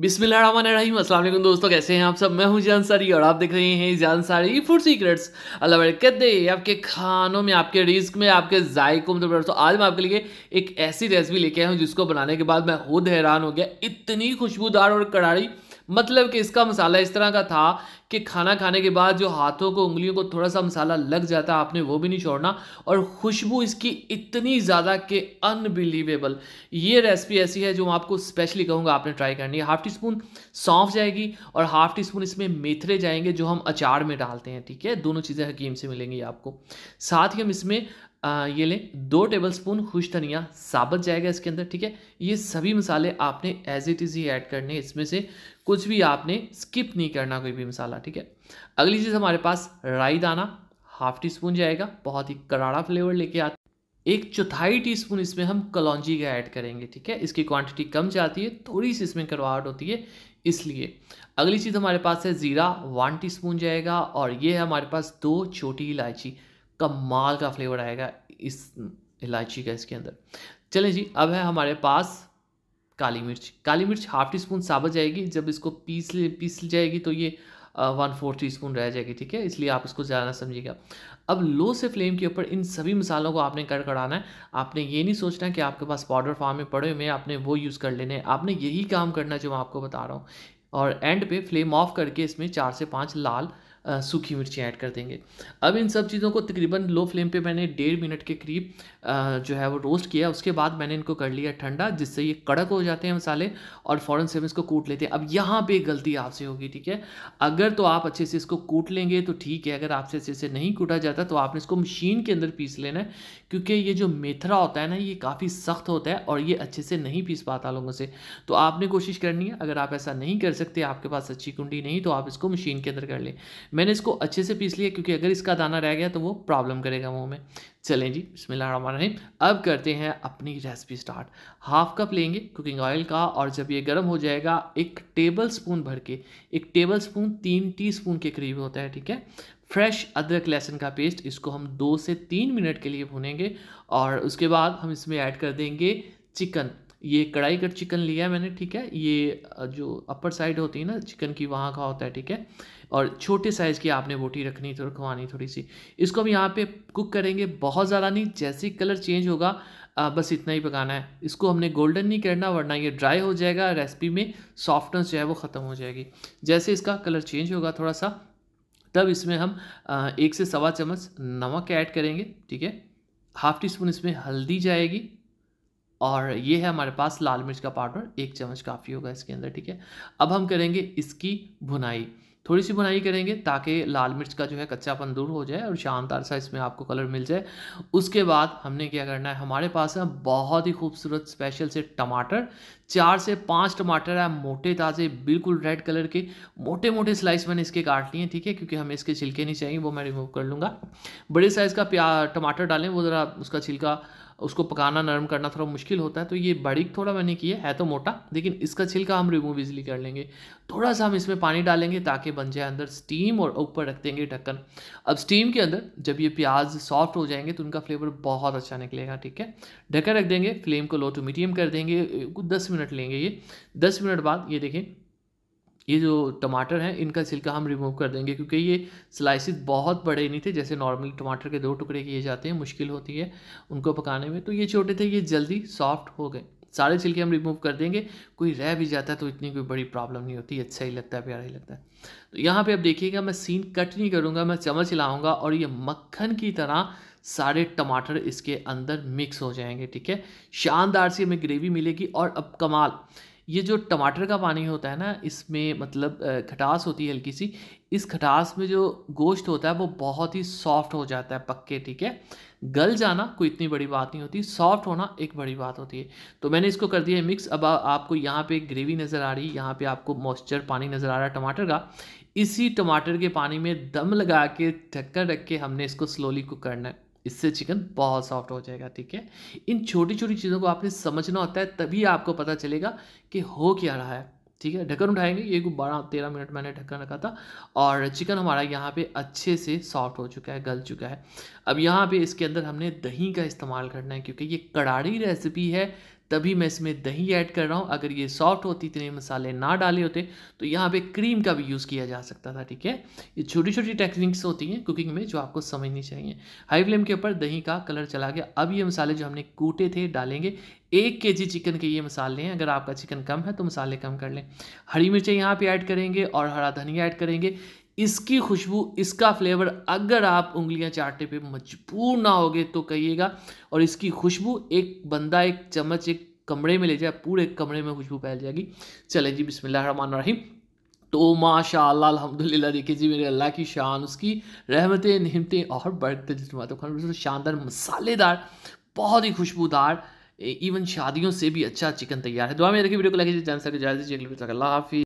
बिस्मिल रहीम दोस्तों कैसे हैं आप सब मैं हूं सारी और आप देख रहे हैं सारी फूड सीक्रेट्स अल्लाह दे आपके खानों में आपके रिस्क में आपके जायकों में तो दोस्तों आज मैं आपके लिए एक ऐसी रेसिपी लेके आया हूं जिसको बनाने के बाद मैं खुद हैरान हो गया इतनी खुशबूदार और कड़ाई मतलब कि इसका मसाला इस तरह का था कि खाना खाने के बाद जो हाथों को उंगलियों को थोड़ा सा मसाला लग जाता आपने वो भी नहीं छोड़ना और खुशबू इसकी इतनी ज़्यादा कि अनबिलीवेबल ये रेसिपी ऐसी है जो मैं आपको स्पेशली कहूँगा आपने ट्राई करनी है हाफ़ टी स्पून सौंफ जाएगी और हाफ़ टी स्पून इसमें मेथरे जाएंगे जो हम अचार में डालते हैं ठीक है दोनों चीज़ें हकीम से मिलेंगी आपको साथ ही हम इसमें आ, ये लें दो टेबल स्पून खुश धनिया साबत जाएगा इसके अंदर ठीक है ये सभी मसाले आपने एज इट इज़ ही ऐड करने इसमें से कुछ भी आपने स्किप नहीं करना कोई भी मसाला ठीक है अगली चीज़ हमारे पास राई दाना हाफ टी स्पून जाएगा बहुत ही कराड़ा फ्लेवर लेके आते एक चौथाई टीस्पून इसमें हम कलौजी का ऐड करेंगे ठीक है इसकी क्वांटिटी कम जाती है थोड़ी सी इसमें करवाहट होती है इसलिए अगली चीज़ हमारे पास है ज़ीरा वन टीस्पून जाएगा और ये है हमारे पास दो छोटी इलायची कमाल का फ्लेवर आएगा इस इलायची का इसके अंदर चले जी अब है हमारे पास काली मिर्च काली मिर्च हाफ टी स्पून साबत जाएगी जब इसको पीस ले पीस जाएगी तो ये वन फोर टी स्पून रह जाएगी ठीक है इसलिए आप इसको ज़्यादा समझिएगा अब लो से फ्लेम के ऊपर इन सभी मसालों को आपने कड़कड़ाना है आपने ये नहीं सोचना कि आपके पास पाउडर फार्म में पड़े हुए आपने वो यूज़ कर लेने आपने यही काम करना जो मैं आपको बता रहा हूँ और एंड पे फ्लेम ऑफ करके इसमें चार से पाँच लाल सूखी मिर्ची ऐड कर देंगे अब इन सब चीज़ों को तकरीबन लो फ्लेम पे मैंने डेढ़ मिनट के करीब जो है वो रोस्ट किया उसके बाद मैंने इनको कर लिया ठंडा जिससे ये कड़क हो जाते हैं मसाले और फ़ौरन से हम इसको कूट लेते हैं अब यहाँ पर गलती आपसे होगी ठीक है अगर तो आप अच्छे से इसको कूट लेंगे तो ठीक है अगर आपसे अच्छे से नहीं कूटा जाता तो आपने इसको मशीन के अंदर पीस लेना है क्योंकि ये जो मेथरा होता है ना ये काफ़ी सख्त होता है और ये अच्छे से नहीं पीस पाता लोगों से तो आपने कोशिश करनी है अगर आप ऐसा नहीं कर सकते आपके पास अच्छी कुंडी नहीं तो आप इसको मशीन के अंदर कर लें मैंने इसको अच्छे से पीस लिया क्योंकि अगर इसका दाना रह गया तो वो प्रॉब्लम करेगा मुँह में चलें जी नहीं अब करते हैं अपनी रेसिपी स्टार्ट हाफ कप लेंगे कुकिंग ऑयल का और जब ये गर्म हो जाएगा एक टेबल स्पून भर के एक टेबल स्पून तीन स्पून के करीब होता है ठीक है फ्रेश अदरक लहसुन का पेस्ट इसको हम दो से तीन मिनट के लिए भुनेंगे और उसके बाद हम इसमें ऐड कर देंगे चिकन ये कढ़ाई कट चिकन लिया मैंने ठीक है ये जो अपर साइड होती है ना चिकन की वहाँ का होता है ठीक है और छोटे साइज़ की आपने बोटी रखनी थोड़ी तो रखवानी थोड़ी सी इसको हम यहाँ पे कुक करेंगे बहुत ज़्यादा नहीं जैसे कलर चेंज होगा आ, बस इतना ही पकाना है इसको हमने गोल्डन नहीं करना वरना ये ड्राई हो जाएगा रेसिपी में सॉफ्टनेस जो है वो ख़त्म हो जाएगी जैसे इसका कलर चेंज होगा थोड़ा सा तब इसमें हम आ, एक से सवा चम्मच नमक ऐड करेंगे ठीक है हाफ़ टी स्पून इसमें हल्दी जाएगी और ये है हमारे पास लाल मिर्च का पाउडर एक चम्मच काफ़ी होगा इसके अंदर ठीक है अब हम करेंगे इसकी भुनाई थोड़ी सी बुनाई करेंगे ताकि लाल मिर्च का जो है कच्चापन दूर हो जाए और शानदार सा इसमें आपको कलर मिल जाए उसके बाद हमने क्या करना है हमारे पास है बहुत ही खूबसूरत स्पेशल से टमाटर चार से पाँच टमाटर है मोटे ताज़े बिल्कुल रेड कलर के मोटे मोटे स्लाइस मैंने इसके काट लिए ठीक है क्योंकि हमें इसके छिलके नहीं चाहिए वो मैं रिमूव कर लूँगा बड़े साइज़ का प्या टमाटर डालें वो ज़रा उसका छिलका उसको पकाना नरम करना थोड़ा मुश्किल होता है तो ये बारीक थोड़ा मैंने किया है तो मोटा लेकिन इसका छिलका हम रिमूव इजिली कर लेंगे थोड़ा सा हम इसमें पानी डालेंगे ताकि बन जाए अंदर स्टीम और ऊपर रख देंगे ढक्कन अब स्टीम के अंदर जब ये प्याज सॉफ्ट हो जाएंगे तो उनका फ्लेवर बहुत अच्छा निकलेगा ठीक है ढक्कन रख देंगे फ्लेम को लो टू मीडियम कर देंगे दस मिनट लेंगे ये दस मिनट बाद ये देखें ये जो टमाटर हैं इनका छिलका हम रिमूव कर देंगे क्योंकि ये स्लाइसिस बहुत बड़े नहीं थे जैसे नॉर्मली टमाटर के दो टुकड़े किए जाते हैं मुश्किल होती है उनको पकाने में तो ये छोटे थे ये जल्दी सॉफ्ट हो गए सारे छिलके हम रिमूव कर देंगे कोई रह भी जाता है तो इतनी कोई बड़ी प्रॉब्लम नहीं होती अच्छा ही लगता है प्यारा ही लगता है तो यहाँ पे अब देखिएगा मैं सीन कट नहीं करूँगा मैं चम्मच हिलाऊँगा और ये मक्खन की तरह सारे टमाटर इसके अंदर मिक्स हो जाएंगे ठीक है शानदार सी हमें ग्रेवी मिलेगी और अब कमाल ये जो टमाटर का पानी होता है ना इसमें मतलब खटास होती है हल्की सी इस खटास में जो गोश्त होता है वो बहुत ही सॉफ्ट हो जाता है पक्के ठीक है गल जाना कोई इतनी बड़ी बात नहीं होती सॉफ्ट होना एक बड़ी बात होती है तो मैंने इसको कर दिया है मिक्स अब आ, आपको यहाँ पे ग्रेवी नज़र आ रही है यहाँ पर आपको मॉइस्चर पानी नज़र आ रहा है टमाटर का इसी टमाटर के पानी में दम लगा के ढक्कर रख के हमने इसको स्लोली कुक करना है इससे चिकन बहुत सॉफ्ट हो जाएगा ठीक है इन छोटी छोटी चीज़ों को आपने समझना होता है तभी आपको पता चलेगा कि हो क्या रहा है ठीक है ढक्कन उठाएंगे ये बारह तेरह मिनट मैंने ढक्कन रखा था और चिकन हमारा यहाँ पे अच्छे से सॉफ्ट हो चुका है गल चुका है अब यहाँ पे इसके अंदर हमने दही का इस्तेमाल करना है क्योंकि ये कड़ाड़ी रेसिपी है तभी मैं इसमें दही ऐड कर रहा हूँ अगर ये सॉफ्ट होती इतने मसाले ना डाले होते तो यहाँ पे क्रीम का भी यूज़ किया जा सकता था ठीक है ये छोटी छोटी टेक्निक्स होती हैं कुकिंग में जो आपको समझनी चाहिए हाई फ्लेम के ऊपर दही का कलर चला गया अब ये मसाले जो हमने कूटे थे डालेंगे एक के जी चिकन के ये मसाले हैं अगर आपका चिकन कम है तो मसाले कम कर लें हरी मिर्चें यहाँ पर ऐड करेंगे और हरा धनिया ऐड करेंगे इसकी खुशबू इसका फ्लेवर अगर आप उंगलियां चाटने पे मजबूर ना होगे तो कहिएगा और इसकी खुशबू एक बंदा एक चम्मच एक कमरे में ले जाए पूरे कमरे में खुशबू फैल जाएगी चले जी बिसमान रहीम तो माशा अलहमदिल्ला देखिए जी मेरे अल्लाह की शान उसकी रहमतें नहमतें और बढ़ते जज्बा तो खाना शानदार मसालेदार बहुत ही खुशबूदार इवन शादियों से भी अच्छा चिकन तैयार है दुआ में रखिए वीडियो को लगे जान सके जाए अल्लाह हाफिज़